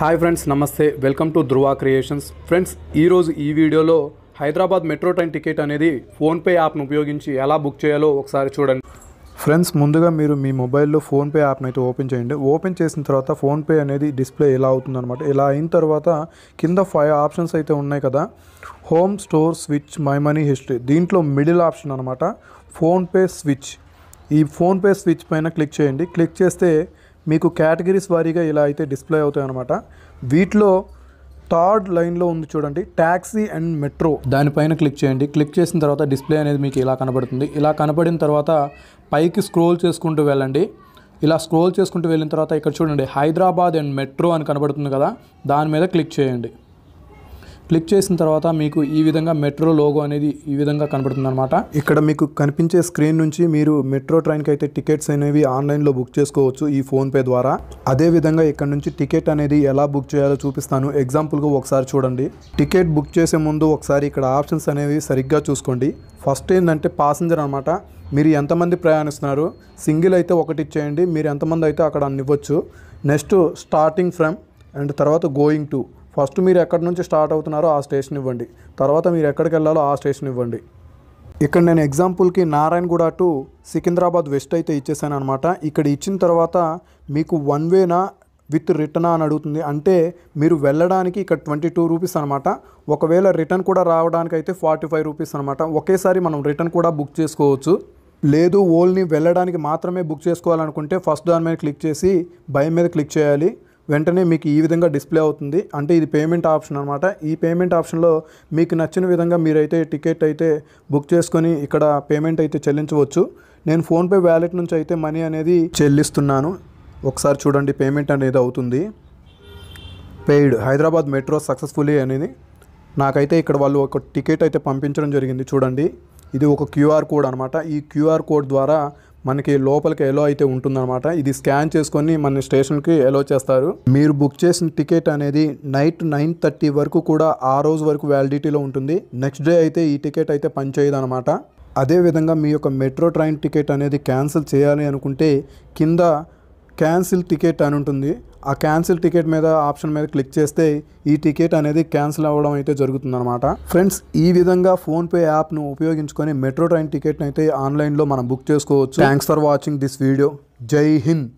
hi friends నమస్తే welcome to Dhruva creations friends ఈరోజు ఈ వీడియోలో హైదరాబాద్ మెట్రో ట్రైన్ టికెట్ అనేది ఫోన్పే యాప్ను ఉపయోగించి ఎలా బుక్ చేయాలో ఒకసారి చూడండి ఫ్రెండ్స్ ముందుగా మీరు మీ మొబైల్లో ఫోన్పే యాప్ని అయితే ఓపెన్ చేయండి ఓపెన్ చేసిన తర్వాత ఫోన్పే అనేది డిస్ప్లే ఎలా అవుతుందనమాట ఇలా అయిన తర్వాత కింద ఫైవ్ ఆప్షన్స్ అయితే ఉన్నాయి కదా home store switch my money history దీంట్లో మిడిల్ ఆప్షన్ అనమాట ఫోన్పే స్విచ్ ఈ ఫోన్పే స్విచ్ పైన క్లిక్ చేయండి క్లిక్ చేస్తే మీకు కేటగిరీస్ వారీగా ఇలా అయితే డిస్ప్లే అవుతాయి అనమాట వీటిలో థర్డ్ లైన్లో ఉంది చూడండి ట్యాక్సీ అండ్ మెట్రో దానిపైన క్లిక్ చేయండి క్లిక్ చేసిన తర్వాత డిస్ప్లే అనేది మీకు ఇలా కనబడుతుంది ఇలా కనబడిన తర్వాత పైకి స్క్రోల్ చేసుకుంటూ వెళ్ళండి ఇలా స్క్రోల్ చేసుకుంటూ వెళ్ళిన తర్వాత ఇక్కడ చూడండి హైదరాబాద్ అండ్ మెట్రో అని కనబడుతుంది కదా దాని మీద క్లిక్ చేయండి క్లిక్ చేసిన తర్వాత మీకు ఈ విధంగా మెట్రో లోగో అనేది ఈ విధంగా కనబడుతుంది అనమాట ఇక్కడ మీకు కనిపించే స్క్రీన్ నుంచి మీరు మెట్రో ట్రైన్కి అయితే టికెట్స్ అనేవి ఆన్లైన్లో బుక్ చేసుకోవచ్చు ఈ ఫోన్పే ద్వారా అదే విధంగా ఇక్కడ నుంచి టికెట్ అనేది ఎలా బుక్ చేయాలో చూపిస్తాను ఎగ్జాంపుల్గా ఒకసారి చూడండి టికెట్ బుక్ చేసే ముందు ఒకసారి ఇక్కడ ఆప్షన్స్ అనేవి సరిగ్గా చూసుకోండి ఫస్ట్ ఏంటంటే పాసింజర్ అనమాట మీరు ఎంతమంది ప్రయాణిస్తున్నారు సింగిల్ అయితే ఒకటి ఇచ్చేయండి మీరు ఎంతమంది అయితే అక్కడ అన్నివ్వచ్చు నెక్స్ట్ స్టార్టింగ్ ఫ్రమ్ అండ్ తర్వాత గోయింగ్ టు ఫస్ట్ మీరు ఎక్కడి నుంచి స్టార్ట్ అవుతున్నారో ఆ స్టేషన్ ఇవ్వండి తర్వాత మీరు ఎక్కడికి వెళ్ళాలో ఆ స్టేషన్ ఇవ్వండి ఇక్కడ నేను ఎగ్జాంపుల్కి నారాయణగూడ టు సికింద్రాబాద్ వెస్ట్ అయితే ఇచ్చేసాను అనమాట ఇక్కడ ఇచ్చిన తర్వాత మీకు వన్ వేనా విత్ రిటర్నా అని అడుగుతుంది అంటే మీరు వెళ్ళడానికి ఇక్కడ ట్వంటీ టూ రూపీస్ అనమాట ఒకవేళ రిటర్న్ కూడా రావడానికి అయితే ఫార్టీ ఫైవ్ రూపీస్ అనమాట ఒకేసారి మనం రిటర్న్ కూడా బుక్ చేసుకోవచ్చు లేదు ఓల్ని వెళ్ళడానికి మాత్రమే బుక్ చేసుకోవాలనుకుంటే ఫస్ట్ దాని మీద క్లిక్ చేసి బై మీద క్లిక్ చేయాలి వెంటనే మీకు ఈ విధంగా డిస్ప్లే అవుతుంది అంటే ఇది పేమెంట్ ఆప్షన్ అనమాట ఈ పేమెంట్ ఆప్షన్లో మీకు నచ్చిన విధంగా మీరైతే టికెట్ అయితే బుక్ చేసుకొని ఇక్కడ పేమెంట్ అయితే చెల్లించవచ్చు నేను ఫోన్పే వ్యాలెట్ నుంచి అయితే మనీ అనేది చెల్లిస్తున్నాను ఒకసారి చూడండి పేమెంట్ అనేది అవుతుంది పెయిడ్ హైదరాబాద్ మెట్రో సక్సెస్ఫుల్లీ అనేది నాకైతే ఇక్కడ వాళ్ళు ఒక టికెట్ అయితే పంపించడం జరిగింది చూడండి ఇది ఒక క్యూఆర్ కోడ్ అనమాట ఈ క్యూఆర్ కోడ్ ద్వారా మనకి లోపలికి ఎలో అయితే ఉంటుందన్నమాట ఇది స్కాన్ చేసుకొని మన స్టేషన్కి ఎలో చేస్తారు మీరు బుక్ చేసిన టికెట్ అనేది నైట్ నైన్ థర్టీ వరకు కూడా ఆ రోజు వరకు వ్యాలిడిటీలో ఉంటుంది నెక్స్ట్ డే అయితే ఈ టికెట్ అయితే పనిచేయదు అనమాట అదేవిధంగా మీ యొక్క మెట్రో ట్రైన్ టికెట్ అనేది క్యాన్సిల్ చేయాలి అనుకుంటే కింద క్యాన్సిల్ టికెట్ అని ఉంటుంది ఆ క్యాన్సిల్ టికెట్ మీద ఆప్షన్ మీద క్లిక్ చేస్తే ఈ టికెట్ అనేది క్యాన్సిల్ అవ్వడం అయితే జరుగుతుందనమాట ఫ్రెండ్స్ ఈ విధంగా ఫోన్పే యాప్ను ఉపయోగించుకొని మెట్రో ట్రైన్ టికెట్ని అయితే ఆన్లైన్లో మనం బుక్ చేసుకోవచ్చు thanks for watching this video Jai Hind